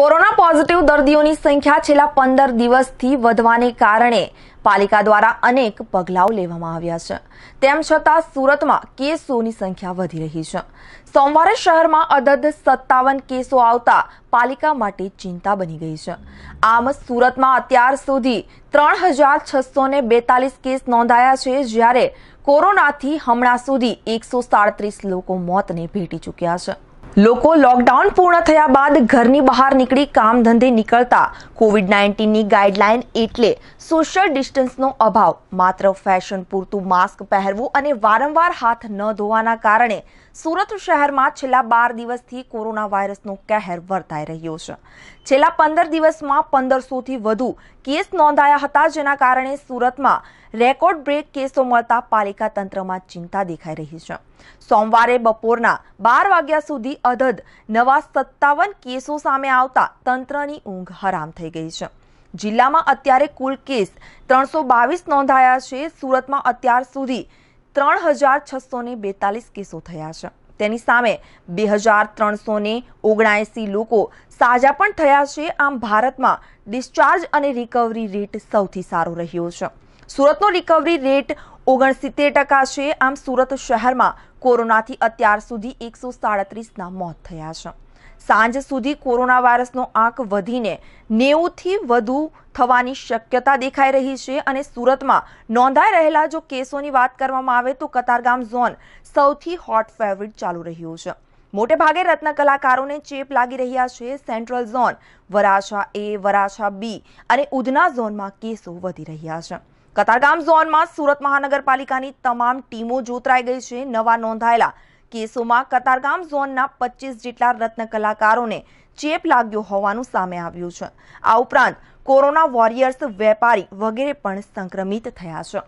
corona positive દર્દીઓની સંખ્યા છેલ્લા પંદર દિવસથી વધવાને કારણે પાલિકા દ્વારા અનેક પગલાઓ લેવામાં આવ્યા છે તેમ છતાં સુરતમાં કેસોની સંખ્યા વધી રહી છે સોમવારે શહેરમાં અડધ સત્તાવન કેસો આવતા પાલિકા માટે ચિંતા બની ગઈ છે આમ સુરતમાં અત્યાર સુધી ત્રણ હજાર છસો ને બેતાલીસ કેસ નોંધાયા છે જ્યારે કોરોનાથી હમણાં સુધી એકસો સાડત્રીસ લોકો મોતને ભેટી ચૂક્યા છે લોકો લોકડાઉન પૂર્ણ થયા બાદ ઘરની બહાર નીકળી કામ ધંધે નીકળતા કોવિડ નાઇન્ટીનની ગાઈડલાઇન એટલે સોશિયલ ડિસ્ટન્સનો અભાવ માત્ર ફેશન પૂરતું માસ્ક પહેરવું અને વારંવાર હાથ ન ધોવાના કારણે સુરત શહેરમાં છેલ્લા બાર દિવસથી કોરોના વાયરસનો કહેર વર્તાઈ રહ્યો છે છેલ્લા પંદર દિવસમાં પંદરસોથી વધુ કેસ નોંધાયા હતા જેના કારણે સુરતમાં રેકોર્ડ બ્રેક કેસો મળતા પાલિકા તંત્રમાં ચિંતા દેખાઈ રહી છે સોમવારે બપોરના બાર વાગ્યા સુધી અધદ નવા સત્તાવન કેસો સામે આવતા તંત્રની ઊંઘ હરામ થઈ ગઈ છે જિલ્લામાં અત્યારે કુલ કેસ ત્રણસો બાવીસ નોંધાયા છે સુરતમાં અત્યાર સુધી ત્રણ હજાર છસો ને બેતાલીસ કેસો થયા છે તેની સામે બે હજાર ત્રણસો ને ઓગણસી લોકો સાજા પણ થયા છે આમ ભારતમાં ડિસ્ચાર્જ અને રિકવરી રેટ સૌથી સારો રહ્યો છે સુરતનો રિકવરી રેટ ઓગણસિત્તેર ટકા છે આમ સુરત શહેરમાં કોરોનાથી અત્યાર સુધી એકસો સાડત્રીસના મોત થયા છે સાંજ સુધી કોરોના વાયરસનો આંક વધીને નેવુંથી વધુ થવાની શક્યતા દેખાઈ રહી છે અને સુરતમાં નોંધાઈ રહેલા જો કેસોની વાત કરવામાં આવે તો કતારગામ ઝોન સૌથી હોટ ફેવરિટ ચાલુ રહ્યું છે મોટે ભાગે રત્ન કલાકારોને ચેપ લાગી રહ્યા છે central zone Varachha A Varachha B અને ઉધના ઝોનમાં કેસો વધી રહ્યા છે કતારગામ ઝોનમાં સુરત મહાનગરપાલિકાની તમામ ટીમો જોતરાઈ ગઈ છે નવા નોંધાયેલા કેસોમાં કતારગામ ઝોનના પચીસ જેટલા રત્ન કલાકારોને ચેપ લાગ્યો હોવાનું સામે આવ્યું છે આ ઉપરાંત કોરોના વોરિયર્સ વેપારી વગેરે પણ સંક્રમિત થયા છે